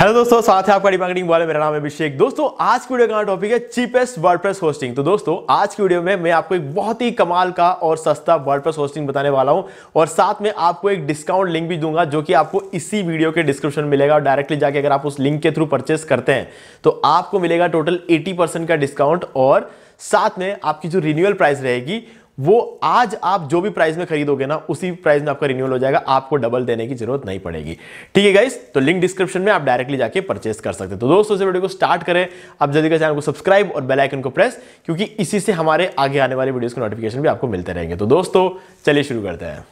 hello दोस्तों साथ है आपका डिमांडिंग वाले मेरा नाम है अभिषेक दोस्तों आज की वीडियो का टॉपिक है चीपेस्ट वर्डप्रेस होस्टिंग तो दोस्तों आज की वीडियो में मैं आपको एक बहुत ही कमाल का और सस्ता वर्डप्रेस होस्टिंग बताने वाला हूं और साथ में आपको एक डिस्काउंट लिंक भी दूंगा जो कि आपको इसी वीडियो के डिस्क्रिप्शन मिलेगा और डायरेक्टली जाके अगर आप उस लिंक के थ्रू परचेस करते हैं तो आपको मिलेगा टोटल एटी का डिस्काउंट और साथ में आपकी जो रिन्यूअल प्राइस रहेगी वो आज आप जो भी प्राइस में खरीदोगे ना उसी प्राइस में आपका रिन्यूअल हो जाएगा आपको डबल देने की जरूरत नहीं पड़ेगी ठीक है गाइस तो लिंक डिस्क्रिप्शन में आप डायरेक्टली जाके परचेस कर सकते हैं तो दोस्तों से वीडियो को स्टार्ट करें आप जल्दी का चैनल को सब्सक्राइब और बेल आइकन को प्रेस क्योंकि इसी से हमारे आगे आने वाले वीडियो के नोटिफिकेशन भी आपको मिलते रहेंगे तो दोस्तों चलिए शुरू करते हैं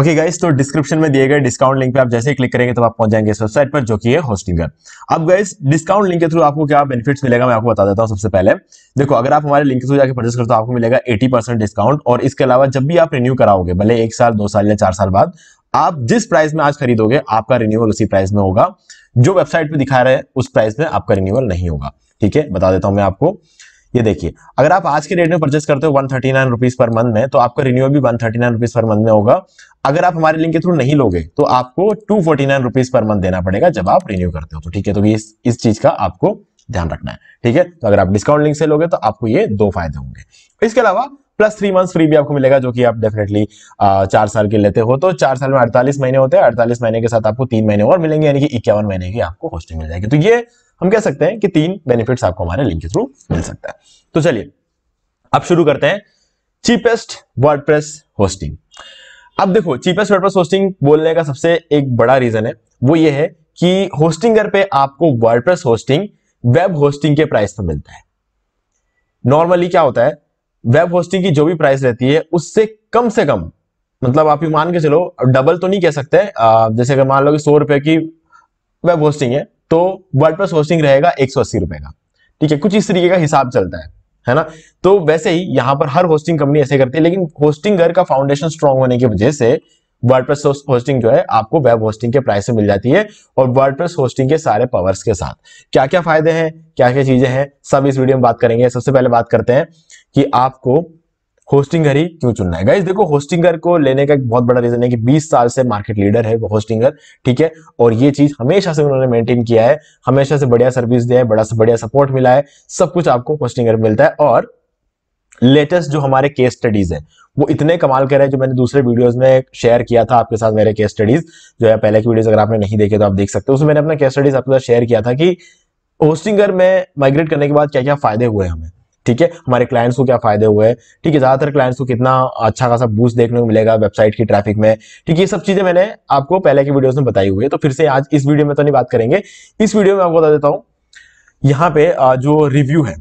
ओके गाइस तो डिस्क्रिप्शन में दिए गए डिस्काउंट लिंक पे आप जैसे ही क्लिक करेंगे तो आप पहुंच जाएंगे इस वेबसाइट पर जो कि है होस्टिंग का अब गाइस डिस्काउंट लिंक के थ्रू आपको क्या बेनिफिट्स मिलेगा मैं आपको बता देता हूं सबसे पहले देखो अगर आप हमारे लिंक के थ्रू जाकर परचेस करते हो आपको मिलेगा एटी डिस्काउंट और इसके अलावा जब भी आप रिन्यू कराओगे भले एक साल दो साल या चार साल बाद आप जिस प्राइस में आज खरीदोगे आपका रिन्यूअल उसी प्राइस में होगा जो वेबसाइट पर दिखा रहे हैं उस प्राइस में आपका रिन्यूअल नहीं होगा ठीक है बता देता हूं मैं आपको ये देखिए अगर आप आज के रेट में परचेस करते हो one thirty nine rupees per month में तो आपका रिन्यू भी one thirty nine rupees per month में होगा अगर आप हमारे लिंक के थ्रू नहीं लोगे तो आपको two forty nine rupees per month देना पड़ेगा जब आप रिन्यू करते हो तो ठीक है तो ये इस, इस चीज का आपको ध्यान रखना है ठीक है तो अगर आप डिस्काउंट लिंक से लोगे तो आपको ये दो फायदे होंगे इसके अलावा प्लस थ्री मंथ्स फ्री भी आपको मिलेगा जो कि आप डेफिनेटली चार साल के लेते हो तो चार साल में अड़तालीस महीने होते हैं अड़तालीस महीने के साथ आपको तीन महीने और मिलेंगे यानी कि इक्यावन महीने की आपको होस्टिंग मिल जाएगी तो ये हम कह सकते हैं कि तीन बेनिफिट आपको हमारे लिंक के थ्रू मिल सकता है तो चलिए अब शुरू करते हैं चीपेस्ट वर्ड होस्टिंग अब देखो चीपेस्ट वर्ड होस्टिंग बोलने का सबसे एक बड़ा रीजन है वो ये है कि होस्टिंगर पे आपको वर्ड होस्टिंग वेब होस्टिंग के प्राइस पर मिलता है नॉर्मली क्या होता है वेब होस्टिंग की जो भी प्राइस रहती है उससे कम से कम मतलब आप ये मान के चलो डबल तो नहीं कह सकते जैसे अगर मान लो कि सौ रुपए की वेब होस्टिंग है तो प्लस होस्टिंग रहेगा एक सौ का ठीक है कुछ इस तरीके का हिसाब चलता है है ना तो वैसे ही यहां पर हर होस्टिंग कंपनी ऐसे करती है लेकिन होस्टिंग घर का फाउंडेशन स्ट्रांग होने की वजह से प्लस होस्टिंग जो है आपको वेब होस्टिंग के प्राइस में मिल जाती है और प्लस होस्टिंग के सारे पावर्स के साथ क्या क्या फायदे हैं क्या क्या चीजें हैं सब इस वीडियो में बात करेंगे सबसे पहले बात करते हैं कि आपको होस्टिंगर ही क्यों चुनना है गाइज देखो होस्टिंगर को लेने का एक बहुत बड़ा रीजन है कि 20 साल से मार्केट लीडर है वो होस्टिंगर ठीक है और ये चीज हमेशा से उन्होंने मेंटेन किया है हमेशा से बढ़िया सर्विस दिया है बड़ा से बढ़िया सपोर्ट मिला है सब कुछ आपको होस्टिंगर मिलता है और लेटेस्ट जो हमारे केस स्टडीज है वो इतने कमाल कर रहे जो मैंने दूसरे वीडियोस में शेयर किया था आपके साथ मेरे केस स्टडीज जो है पहले की वीडियोस अगर आपने नहीं देखे तो आप देख सकते हो उसमें मैंने अपना केस स्टडीज आपके साथ शेयर किया था कि होस्टिंगर में माइग्रेट करने के बाद क्या क्या फायदे हुए हमें ठीक है हमारे क्लाइंट्स को क्या फायदे हुए हैं ठीक है ज़्यादातर क्लाइंट्स को कितना अच्छा खासा बूस्ट देखने को मिलेगा वेबसाइट की ट्रैफिक में ठीक है ये सब चीज़ें मैंने आपको पहले की वीडियोस में बताई हुई है तो फिर से आज इस वीडियो में तो नहीं बात करेंगे इस वीडियो में आपको बता देता हूँ यहाँ पे जो रिव्यू है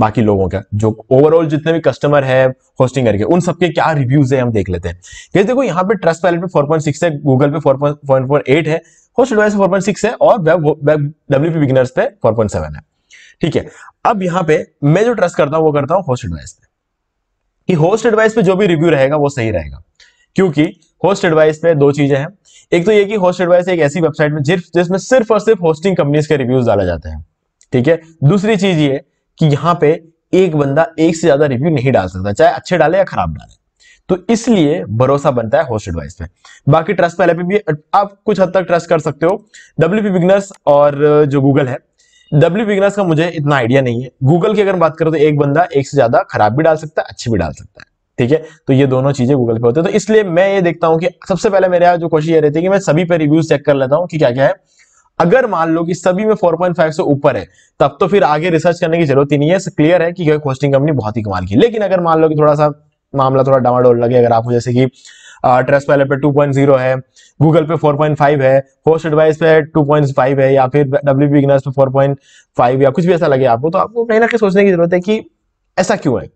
बाकी लोगों का जो ओवरऑल जितने भी कस्टमर है होस्टिंग करके उन सबके क्या रिव्यूज है हम देख लेते हैं ये देखो यहाँ पे ट्रस्ट पैलेट पे फोर है गूगल पे फोर है होस्ट एडवाइस 4.6 है और वेब डब्ल्यू बिगिनर्स पे फोर है ठीक है अब यहां पे मैं जो ट्रस्ट करता हूं वो करता हूं होस्ट एडवाइस पे कि होस्ट एडवाइस पे जो भी रिव्यू रहेगा वो सही रहेगा क्योंकि होस्ट एडवाइस पे दो चीजें हैं एक तो ये कि होस्ट एडवाइस एक ऐसी वेबसाइट में जिसमें सिर्फ और सिर्फ होस्टिंग कंपनीज के रिव्यूज डाला जाते हैं ठीक है दूसरी चीज ये कि यहां पे एक बंदा एक से ज्यादा रिव्यू नहीं डाल सकता चाहे अच्छे डाले या खराब डाले तो इसलिए भरोसा बनता है होस्ट एडवाइस पे बाकी ट्रस्ट पहले पे भी आप कुछ हद तक ट्रस्ट कर सकते हो डब्ल्यू बिगनर्स और जो गूगल है डब्ल्यू बिगनर्स का मुझे इतना आइडिया नहीं है गूगल की अगर बात करो तो एक बंदा एक से ज्यादा खराब भी डाल सकता है अच्छी भी डाल सकता है ठीक है तो ये दोनों चीजें गूगल पे होते हैं तो इसलिए मैं ये देखता हूँ कि सबसे पहले मेरे यहाँ जो कोशिश ये रहती है कि मैं सभी पे रिव्यूज चेक कर लेता हूँ कि क्या क्या है अगर मान लो कि सभी में 4.5 से ऊपर है तब तो फिर आगे रिसर्च करने की जरूरत ही नहीं है क्लियर है कि कोस्टिंग कंपनी बहुत ही कमाल की लेकिन अगर मान लो कि थोड़ा सा मामला थोड़ा डावाडोल लगे अगर आपको जैसे कि ट्रेस वैलेट पे 2.0 है गूगल पे 4.5 है होस्ट एडवाइस पे 2.5 है या फिर डब्ल्यू बिगनर्स पे 4.5 या कुछ भी ऐसा लगे आपको तो आपको कहीं ना कहीं सोचने की जरूरत है कि ऐसा क्यों है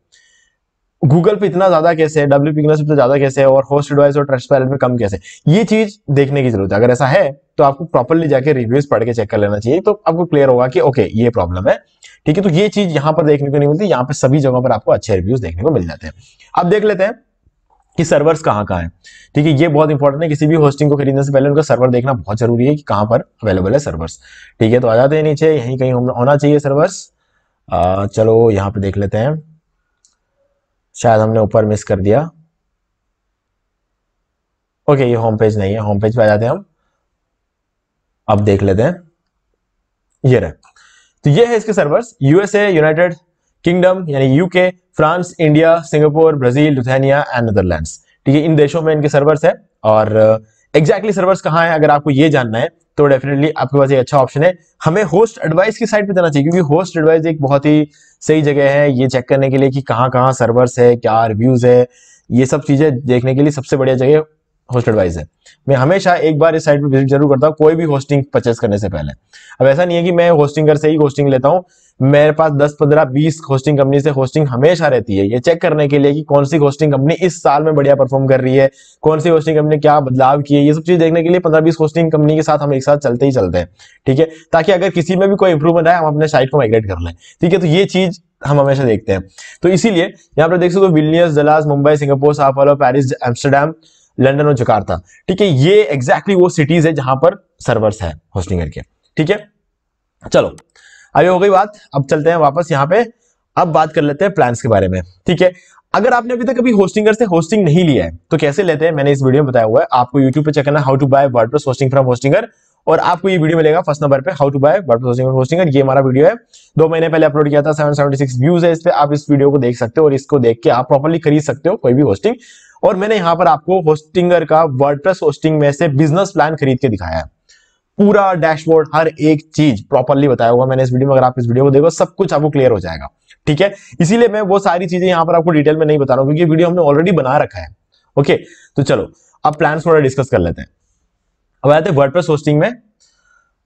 गूगल पे इतना ज्यादा कैसे है डब्ल्यू पी इतना ज्यादा कैसे है और होस्ट एडवाइस और ट्रस्ट वैलेट पे कम कैसे ये चीज देखने की जरूरत है अगर ऐसा है तो आपको प्रॉपरली जाके रिव्यूज पढ़ के चेक कर लेना चाहिए तो आपको क्लियर होगा कि ओके ये प्रॉब्लम है ठीक है तो ये चीज यहाँ पर देखने को नहीं मिलती यहाँ पे सभी जगहों पर आपको अच्छे रिव्यूज देखने को मिल जाते हैं अब देख लेते हैं कि सर्वर्स कहाँ कहाँ हैं ठीक है ये बहुत इंपॉर्टेंट है किसी भी होस्टिंग को खरीदने से पहले उनका सर्वर देखना बहुत जरूरी है कि कहाँ पर अवेलेबल है सर्वर्स ठीक है तो आ जाते हैं नीचे यहीं कहीं होना चाहिए सर्वर्स चलो यहाँ पे देख लेते हैं शायद हमने ऊपर मिस कर दिया ओके ये होम पेज नहीं है होम पेज पे आ जाते हैं हम अब देख लेते हैं ये रहे तो ये है इसके सर्वर्स यूएसए यूनाइटेड किंगडम यानी UK France India Singapore Brazil Lithuania and Netherland ठीक है इन देशों में इनके सर्वर्स है और एग्जैक्टली uh, exactly सर्वर्स कहाँ है अगर आपको ये जानना है तो डेफिनेटली आपके पास ये अच्छा ऑप्शन है हमें होस्ट एडवाइस की साइड पे जाना चाहिए क्योंकि होस्ट एडवाइस एक बहुत ही सही जगह है ये चेक करने के लिए कि कहाँ कहाँ सर्वर्स है क्या रिव्यूज है ये सब चीजें देखने के लिए सबसे बढ़िया जगह होस्टेड वाइज है मैं हमेशा एक बार इस साइट पर विजिट जरूर करता हूँ कोई भी होस्टिंग परचेस करने से पहले अब ऐसा नहीं है कि मैं होस्टिंगर से ही होस्टिंग लेता हूँ मेरे पास 10, 15, 20 होस्टिंग कंपनी से होस्टिंग हमेशा रहती है ये चेक करने के लिए कि कौन सी होस्टिंग कंपनी इस साल में बढ़िया परफॉर्म कर रही है कौन सी होस्टिंग कंपनी क्या बदलाव किए ये सब चीज देखने के लिए पंद्रह बीस होस्टिंग कंपनी के साथ हम एक साथ चलते ही चलते हैं ठीक है ताकि अगर किसी में भी कोई इंप्रूवमेंट आए हम अपने साइट को माइग्रेट कर लें ठीक है तो ये चीज हम हमेशा देखते हैं तो इसीलिए यहाँ पर देख सकते हो विलियस जलास मुंबई सिंगापुर साफ पैरिस एम्स्टरडेम लंदन और जकार्ता ठीक है ये एग्जैक्टली वो सिटीज है जहां पर सर्वर्स है होस्टिंग के ठीक है चलो अभी हो गई बात अब चलते हैं वापस यहाँ पे अब बात कर लेते हैं प्लान्स के बारे में ठीक है अगर आपने अभी तक कभी होस्टिंगर से होस्टिंग नहीं लिया है तो कैसे लेते हैं मैंने इस वीडियो में बताया हुआ है आपको यूट्यूब पे चेक करना how to buy WordPress hosting from Hostinger और आपको ये वीडियो मिलेगा फर्स्ट नंबर पे how to buy WordPress hosting Hostinger ये हमारा वीडियो है दो महीने पहले अपलोड किया था सेवन व्यूज है इस पर आप इस वीडियो को देख सकते हो और इसको देख के आप प्रॉपरली खरीद सकते हो कोई भी होस्टिंग और मैंने यहाँ पर आपको होस्टिंगर का वर्डप्रेस होस्टिंग में से बिजनेस प्लान खरीद के दिखाया है पूरा डैशबोर्ड हर एक चीज प्रॉपरली बताया हुआ मैंने इस वीडियो में अगर आप इस वीडियो को देखो सब कुछ आपको क्लियर हो जाएगा ठीक है इसीलिए मैं वो सारी चीजें यहाँ पर आपको डिटेल में नहीं बता रहा हूँ क्योंकि वीडियो हमने ऑलरेडी बना रखा है ओके तो चलो अब प्लान थोड़ा डिस्कस कर लेते हैं अब आते हैं वर्डप्रेस होस्टिंग में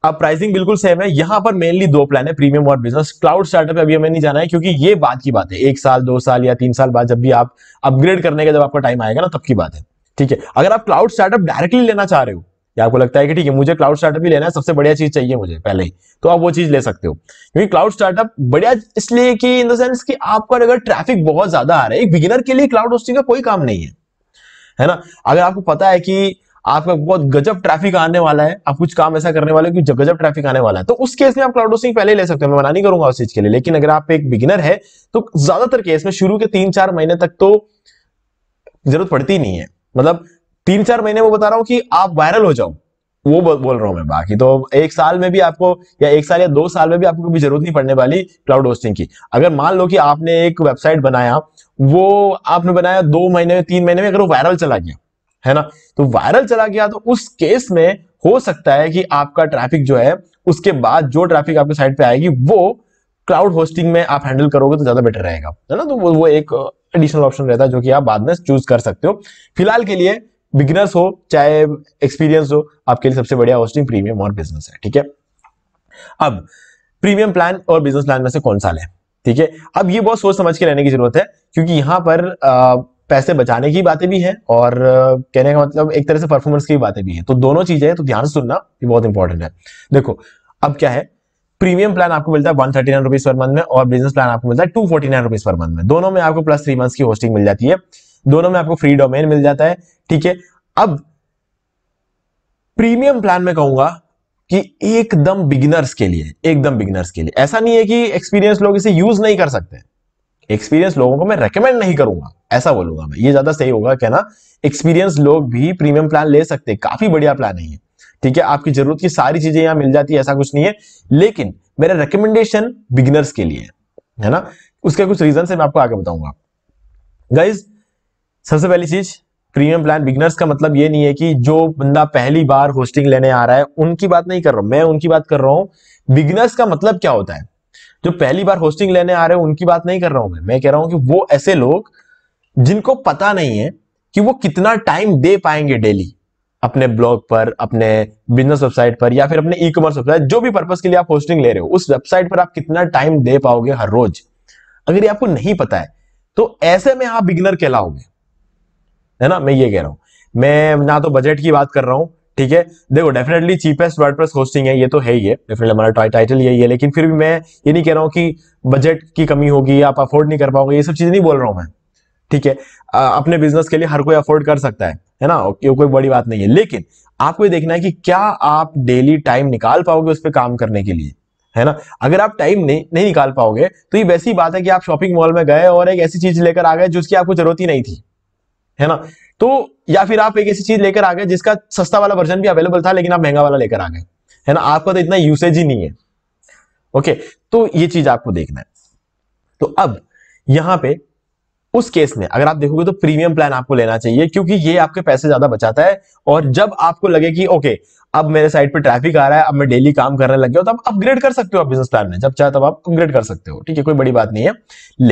अब प्राइसिंग बिल्कुल सेम है यहाँ पर मेनली दो प्लान है प्रीमियम और बिजनेस क्लाउड स्टार्टअप अभी हमें नहीं जाना है क्योंकि ये बात की बात है एक साल दो साल या तीन साल बाद जब भी आप अपग्रेड करने का जब आपका टाइम आएगा ना तब की बात है ठीक है अगर आप क्लाउड स्टार्टअप डायरेक्टली लेना चाह रहे हो या आपको लगता है कि ठीक है मुझे क्लाउड स्टार्टअप ही लेना है सबसे बढ़िया चीज चाहिए मुझे पहले ही तो आप वो चीज ले सकते हो क्योंकि क्लाउड स्टार्टअप बढ़िया इसलिए कि इन द सेंस कि आपका अगर ट्रैफिक बहुत ज्यादा आ रहा है एक बिगिनर के लिए क्लाउड होस्टिंग का कोई काम नहीं है है ना अगर आपको पता है कि आपका बहुत गजब ट्रैफिक आने वाला है आप कुछ काम ऐसा करने वाले हो कि गजब ट्रैफिक आने वाला है तो उस केस में आप क्लाउड होस्टिंग पहले ले सकते हैं मैं मना नहीं करूंगा उस चीज के लिए लेकिन अगर आप एक बिगिनर है तो ज्यादातर केस में शुरू के तीन चार महीने तक तो जरूरत पड़ती नहीं है मतलब तीन चार महीने वो बता रहा हूँ कि आप वायरल हो जाओ वो बोल रहा हूँ मैं बाकी तो एक साल में भी आपको या एक साल या दो साल में भी आपको कभी जरूरत नहीं पड़ने वाली क्लाउड होस्टिंग की अगर मान लो कि आपने एक वेबसाइट बनाया वो आपने बनाया दो महीने में तीन महीने में अगर वो वायरल चला गया है ना तो वायरल चला गया तो उस केस में हो सकता है कि आपका ट्रैफिक जो है उसके बाद जो ट्रैफिक आपके साइट पे आएगी वो क्लाउड होस्टिंग में आप हैंडल करोगे तो ज्यादा बेटर रहेगा है ना तो वो, वो एक एडिशनल ऑप्शन रहता है जो कि आप बाद में चूज कर सकते हो फिलहाल के लिए बिगिनर्स हो चाहे एक्सपीरियंस हो आपके लिए सबसे बढ़िया होस्टिंग प्रीमियम और बिजनेस है ठीक है अब प्रीमियम प्लान और बिजनेस प्लान में से कौन सा ले ठीक है अब ये बहुत सोच समझ के रहने की जरूरत है क्योंकि यहां पर आ, पैसे बचाने की बातें भी हैं और कहने का मतलब एक तरह से परफॉर्मेंस की बातें भी हैं तो दोनों चीजें तो ध्यान से सुनना ये बहुत इंपॉर्टेंट है देखो अब क्या है प्रीमियम प्लान आपको मिलता है one thirty nine rupees per month में और बिजनेस प्लान आपको मिलता है two forty nine rupees per month में दोनों में आपको प्लस थ्री मंथ की होस्टिंग मिल जाती है दोनों में आपको फ्री डोमेन मिल जाता है ठीक है अब प्रीमियम प्लान में कहूंगा कि एकदम बिगिनर्स के लिए एकदम बिगिनर्स के लिए ऐसा नहीं है कि एक्सपीरियंस लोग इसे यूज नहीं कर सकते एक्सपीरियंस लोगों को मैं रेकमेंड नहीं करूंगा ऐसा बोलूंगा मैं ये ज्यादा सही होगा कहना एक्सपीरियंस लोग भी प्रीमियम प्लान ले सकते हैं काफी बढ़िया प्लान है ठीक है आपकी जरूरत की सारी चीजें यहाँ मिल जाती है ऐसा कुछ नहीं है लेकिन मेरा रिकमेंडेशन बिगिनर्स के लिए है ना उसके कुछ रीजन से मैं आपको आगे बताऊंगा गाइज सबसे पहली चीज प्रीमियम प्लान बिगनर्स का मतलब ये नहीं है कि जो बंदा पहली बार होस्टिंग लेने आ रहा है उनकी बात नहीं कर रहा हूं मैं उनकी बात कर रहा हूं बिगनर्स का मतलब क्या होता है जो पहली बार होस्टिंग लेने आ रहे हो उनकी बात नहीं कर रहा हूं मैं मैं कह रहा हूं कि वो ऐसे लोग जिनको पता नहीं है कि वो कितना टाइम दे पाएंगे डेली अपने ब्लॉग पर अपने बिजनेस वेबसाइट पर या फिर अपने ई कॉमर्स वेबसाइट जो भी पर्पज के लिए आप होस्टिंग ले रहे हो उस वेबसाइट पर आप कितना टाइम दे पाओगे हर रोज अगर ये आपको नहीं पता है तो ऐसे में आप बिगनर कहलाओगे है ना मैं ये कह रहा हूं मैं ना तो बजट की बात कर रहा हूं ठीक है देखो डेफिनेटली चीपेस्ट वर्डप्रेस होस्टिंग है ये तो है ही है डेफिनेटली हमारा टाइ टाइटल यही है लेकिन फिर भी मैं ये नहीं कह रहा हूँ कि बजट की कमी होगी आप अफोर्ड नहीं कर पाओगे ये सब चीज़ नहीं बोल रहा हूँ मैं ठीक है अपने बिजनेस के लिए हर कोई अफोर्ड कर सकता है है ना ये कोई बड़ी बात नहीं है लेकिन आपको ये देखना है कि क्या आप डेली टाइम निकाल पाओगे उस पर काम करने के लिए है ना अगर आप टाइम नहीं नहीं निकाल पाओगे तो ये वैसी बात है कि आप शॉपिंग मॉल में गए और एक ऐसी चीज लेकर आ गए जिसकी आपको जरूरत ही नहीं थी है ना तो या फिर आप एक ऐसी चीज लेकर आ गए जिसका सस्ता वाला वर्जन भी अवेलेबल था लेकिन आप महंगा वाला लेकर आ गए है ना आपका तो इतना यूसेज ही नहीं है ओके तो ये चीज आपको देखना है तो अब यहां पे उस केस में अगर आप देखोगे तो प्रीमियम प्लान आपको लेना चाहिए क्योंकि ये आपके पैसे ज्यादा बचाता है और जब आपको लगे कि ओके अब मेरे साइड पे ट्रैफिक आ रहा है अब मैं डेली काम करने लग गया तो आप अपग्रेड कर सकते हो आप बिजनेस प्लान में जब चाहे तब आप अपग्रेड कर सकते हो ठीक है कोई बड़ी बात नहीं है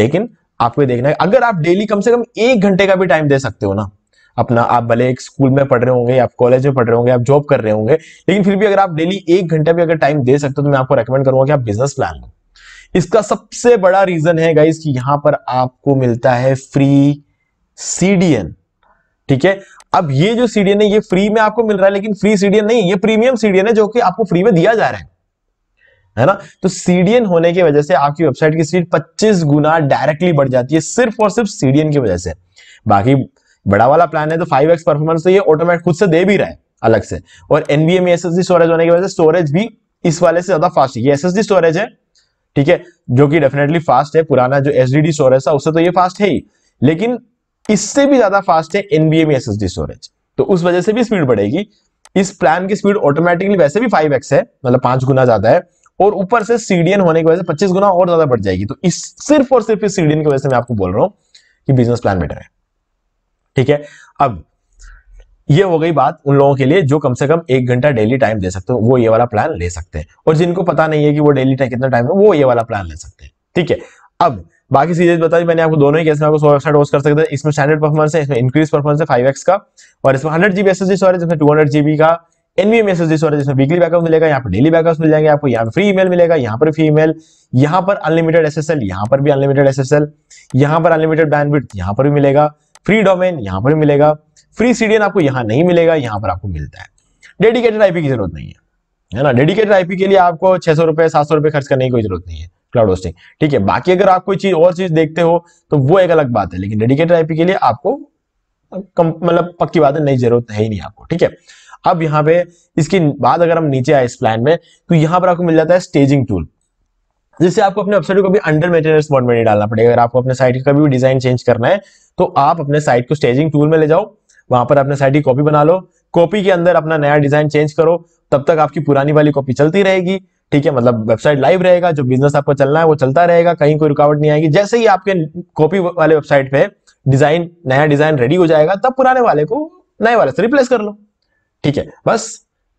लेकिन आपको देखना है अगर आप डेली कम से कम एक घंटे का भी टाइम दे सकते हो ना अपना आप भले एक स्कूल में पढ़ रहे होंगे आप कॉलेज में पढ़ रहे होंगे आप जॉब कर रहे होंगे लेकिन फिर भी अगर आप डेली एक घंटा भी अगर टाइम दे सकते हो तो मैं आपको रेकमेंड करूंगा कि आप बिजनेस प्लान लो इसका सबसे बड़ा रीजन है गाइज कि यहां पर आपको मिलता है फ्री सीडीएन ठीक है अब ये जो सीडीएन है ये फ्री में आपको मिल रहा है लेकिन फ्री सीडीएन नहीं ये प्रीमियम सीडीएन है जो कि आपको फ्री में दिया जा रहा है है ना तो सीडीएन होने की वजह से आपकी वेबसाइट की स्पीड 25 गुना डायरेक्टली बढ़ जाती है सिर्फ और सिर्फ सीडीएन की वजह से बाकी बड़ा वाला प्लान है तो फाइव एक्स परफॉर्मेंस तो ये ऑटोमेटिक खुद से दे भी रहा है अलग से और एस में डी स्टोरेज होने की वजह से स्टोरेज भी इस वाले से ज्यादा फास्ट है ये डी स्टोरेज है ठीक है जो कि डेफिनेटली फास्ट है पुराना जो डी स्टोरेज था उससे तो ये फास्ट है ही लेकिन इससे भी ज्यादा फास्ट है एनबीए में डी स्टोरेज तो उस वजह से भी स्पीड बढ़ेगी इस प्लान की स्पीड ऑटोमेटिकली वैसे भी फाइव एक्स है मतलब पांच गुना ज्यादा है और ऊपर से सीडीएन होने की वजह से पच्चीस गुना और ज्यादा बढ़ जाएगी तो इस सिर्फ और सिर्फ इस सीडीएन की वजह से मैं आपको बोल रहा हूँ कि बिजनेस प्लान बेटर है ठीक है अब ये हो गई बात उन लोगों के लिए जो कम से कम एक घंटा डेली टाइम दे सकते हो वो ये वाला प्लान ले सकते हैं और जिनको पता नहीं है कि वो डेली टाइम कितना टाइम है वो ये वाला प्लान ले सकते हैं ठीक है अब बाकी सीरीज बताई मैंने आपको दोनों ही केस में आपको सौ एक्सठ कर सकते हैं इसमें स्टैंडर्ड परफॉर्मेंस है इसमें इंक्रीज परफॉर्मेंस है फाइव का और इसमें hundred GB S S storage two hundred GB का NV S S storage weekly backup मिलेगा यहाँ पर डेली बैकअप मिल जाएंगे आपको यहाँ पर फ्री ईमेल मिलेगा यहाँ पर फ्री ईमेल यहाँ पर अनलिमिटेड एस एस एल यहाँ पर भी अनलिमिटेड एस एस एल यहाँ पर अनलिमिटेड बैंडविड्थ यहाँ पर भी मिलेगा फ्री डोमेन यहां पर मिलेगा फ्री सीडीएन आपको यहाँ नहीं मिलेगा यहाँ पर आपको मिलता है डेडिकेटेड आईपी की जरूरत नहीं है है ना डेडिकेटेड आईपी के लिए आपको छह सौ रुपए सात सौ रुपए खर्च करने की कोई जरूरत नहीं है क्लाउड होस्टिंग ठीक है बाकी अगर आप कोई चीज और चीज देखते हो तो वो एक अलग बात है लेकिन डेडिकेटेड आईपी के लिए आपको मतलब पक्की बात है नहीं जरूरत है ही नहीं आपको ठीक है अब यहाँ पे इसके बाद अगर हम नीचे आए इस प्लान में तो यहाँ पर आपको मिल जाता है स्टेजिंग टूल जिससे आपको अपने वेबसाइट को भी अंडर मेटेनेंस मोड में नहीं डालना पड़ेगा अगर आपको अपने साइट का कभी भी डिजाइन चेंज करना है तो आप अपने साइट को स्टेजिंग टूल में ले जाओ वहां पर अपने साइट की कॉपी बना लो कॉपी के अंदर अपना नया डिजाइन चेंज करो तब तक आपकी पुरानी वाली कॉपी चलती रहेगी ठीक है मतलब वेबसाइट लाइव रहेगा जो बिजनेस आपको चलना है वो चलता रहेगा कहीं कोई रुकावट नहीं आएगी जैसे ही आपके कॉपी वाले वेबसाइट पे डिजाइन नया डिजाइन रेडी हो जाएगा तब पुराने वाले को नए वाले से रिप्लेस कर लो ठीक है बस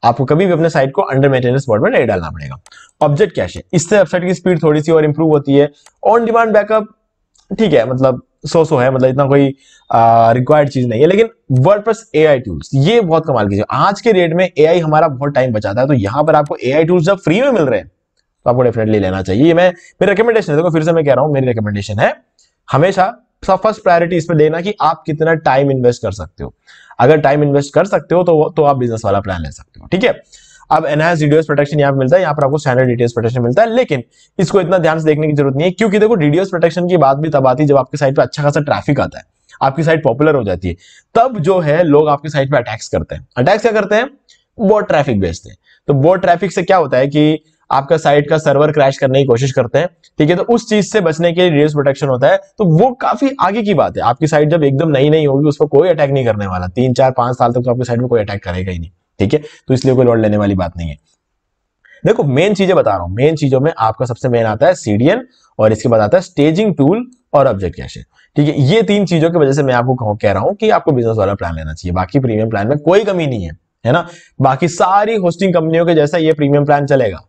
आपको कभी भी अपने साइट को अंडर मेंटेनेंस मोड में नहीं डालना पड़ेगा ऑब्जेक्ट कैश है इससे वेबसाइट की स्पीड थोड़ी सी और इंप्रूव होती है ऑन डिमांड बैकअप ठीक है मतलब सो सो है मतलब इतना कोई रिक्वायर्ड चीज नहीं है लेकिन वर्ड प्लस ए टूल्स ये बहुत कमाल की चीज आज के डेट में ए हमारा बहुत टाइम बचाता है तो यहाँ पर आपको ए टूल्स जब फ्री में मिल रहे हैं तो आपको डेफिनेटली लेना चाहिए मैं मेरी रिकमेंडेशन देखो फिर से मैं कह रहा हूँ मेरी रिकमेंडेशन है हमेशा फर्स्ट प्रायोरिटी इस पर देना कि आप कितना टाइम इन्वेस्ट कर सकते हो अगर टाइम इन्वेस्ट कर सकते हो तो तो आप बिजनेस वाला प्लान ले सकते हो ठीक है अब एनहांस डीडीएस प्रोटेक्शन यहाँ पे मिलता है यहाँ पर आपको स्टैंडर्ड डीटीएस प्रोटेक्शन मिलता है लेकिन इसको इतना ध्यान से देखने की जरूरत नहीं है क्योंकि देखो डीडीएस प्रोटेक्शन की बात भी तब आती है जब आपके साइड पर अच्छा खासा ट्रैफिक आता है आपकी साइड पॉपुलर हो जाती है तब जो है लोग आपके साइड पर अटैक्स करते हैं अटैक्स क्या करते हैं बहुत ट्रैफिक भेजते हैं तो बहुत ट्रैफिक से क्या होता है कि आपका साइट का सर्वर क्रैश करने की कोशिश करते हैं ठीक है तो उस चीज से बचने के लिए रेस प्रोटेक्शन होता है तो वो काफी आगे की बात है आपकी साइट जब एकदम नई नई होगी उस पर कोई अटैक नहीं करने वाला तीन चार पांच साल तक तो आपकी साइट में कोई अटैक करेगा ही नहीं ठीक है तो इसलिए कोई लोड लेने वाली बात नहीं है देखो मेन चीजें बता रहा हूं मेन चीजों में आपका सबसे मेन आता है सीडीएन और इसके बाद आता है स्टेजिंग टूल और ऑब्जेक्ट कैश ठीक है ये तीन चीजों की वजह से मैं आपको कह रहा हूं कि आपको बिजनेस वाला प्लान लेना चाहिए बाकी प्रीमियम प्लान में कोई कमी नहीं है है ना बाकी सारी होस्टिंग कंपनियों के जैसा ये प्रीमियम प्लान चलेगा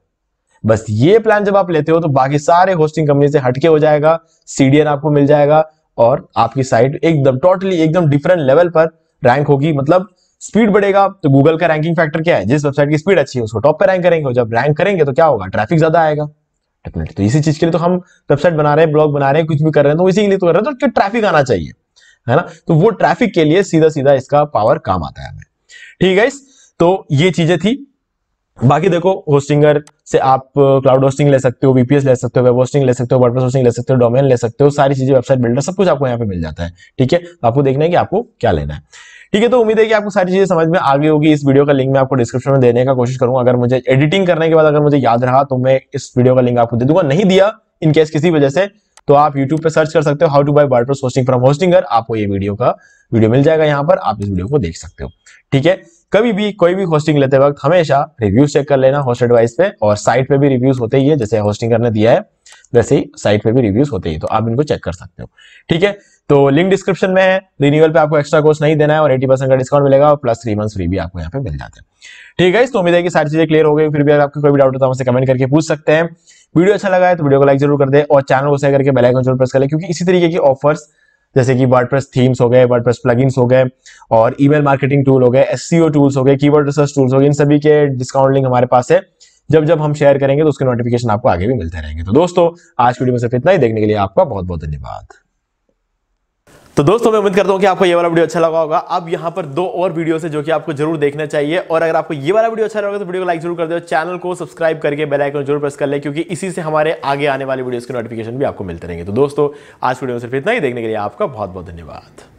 बस ये प्लान जब आप लेते हो तो बाकी सारे होस्टिंग कंपनी से हटके हो जाएगा सीडीएन आपको मिल जाएगा और आपकी साइट एकदम टोटली एकदम डिफरेंट लेवल पर रैंक होगी मतलब स्पीड बढ़ेगा तो गूगल का रैंकिंग फैक्टर क्या है जिस वेबसाइट की स्पीड अच्छी है उसको टॉप पर रैंक करेंगे जब रैंक करेंगे तो क्या होगा ट्रैफिक ज्यादा आएगा तो इसी चीज के लिए तो हम वेबसाइट बना रहे हैं ब्लॉग बना रहे हैं कुछ भी कर रहे हैं तो इसी के लिए तो कर रहे हैं तो ट्रैफिक आना चाहिए है ना तो वो ट्रैफिक के लिए सीधा सीधा इसका पावर काम आता है हमें ठीक है तो ये चीजें थी बाकी देखो होस्टिंगर से आप क्लाउड होस्टिंग ले सकते हो वीपीएस ले सकते हो वेब होस्टिंग ले सकते हो वर्डप्रेस होस्टिंग ले सकते हो डोमेन ले सकते हो सारी चीजें वेबसाइट बिल्डर सब कुछ आपको यहाँ पे मिल जाता है ठीक है तो आपको देखना है कि आपको क्या लेना है ठीक है तो उम्मीद है कि आपको सारी चीजें समझ में आ गई होगी इस वीडियो का लिंक मैं आपको डिस्क्रिप्शन में देने का कोशिश करूंगा अगर मुझे एडिटिंग करने के बाद अगर मुझे याद रहा तो मैं इस वीडियो का लिंक आपको दे दूंगा नहीं दिया इनकेस किसी वजह से तो आप यूट्यूब पर सर्च कर सकते हो how to buy WordPress hosting from Hostinger आपको ये वीडियो का वीडियो मिल जाएगा यहाँ पर आप इस वीडियो को देख सकते हो ठीक है कभी भी कोई भी होस्टिंग लेते वक्त हमेशा रिव्यूज चेक कर लेना होस्ट एडवाइस पे और साइट पे भी रिव्यूज होते ही है जैसे होस्टिंग करने दिया है वैसे ही साइट पे भी रिव्यूज होते ही तो आप इनको चेक कर सकते हो ठीक है तो लिंक डिस्क्रिप्शन में है रिन्यूअल पे आपको एक्स्ट्रा कोर्स नहीं देना है और एटी परसेंट का डिस्काउंट मिलेगा और प्लस थ्री मंथ फ्री भी आपको यहाँ पे मिल जाते हैं ठीक है तो उम्मीद है कि सारी चीजें क्लियर हो गई फिर भी अगर आपको कोई भी डाउट होता है हमसे कमेंट करके पूछ सकते हैं वीडियो अच्छा लगा है तो वीडियो को लाइक जरूर कर दे और चैनल को शेयर करके बेल आइकन जरूर प्रेस कर ले क्योंकि इसी तरीके की ऑफर्स जैसे कि वर्डप्रेस थीम्स हो गए वर्डप्रेस प्लगइन्स हो गए और ईमेल मार्केटिंग टूल हो गए एससीओ टूल्स e हो गए कीवर्ड रिसर्च टूल्स हो गए इन सभी के डिस्काउंट लिंक हमारे पास है जब जब हम शेयर करेंगे तो उसके नोटिफिकेशन आपको आगे भी मिलते रहेंगे तो दोस्तों आज वीडियो में सिर्फ इतना ही देखने के लिए आपका बहुत बहुत धन्यवाद तो दोस्तों मैं उम्मीद करता हूँ कि आपको ये वाला वीडियो अच्छा लगा होगा अब यहाँ पर दो और वीडियो है जो कि आपको जरूर देखना चाहिए और अगर आपको ये वाला वीडियो अच्छा लगा तो वीडियो को लाइक जरूर कर दे चैनल को सब्सक्राइब करके बेल आइकन जरूर प्रेस कर ले क्योंकि इसी से हमारे आगे आने वाले वीडियोज़ के नोटिफिकेशन भी आपको मिलते रहेंगे तो दोस्तों आज वीडियो में सिर्फ इतना ही देखने के लिए आपका बहुत बहुत धन्यवाद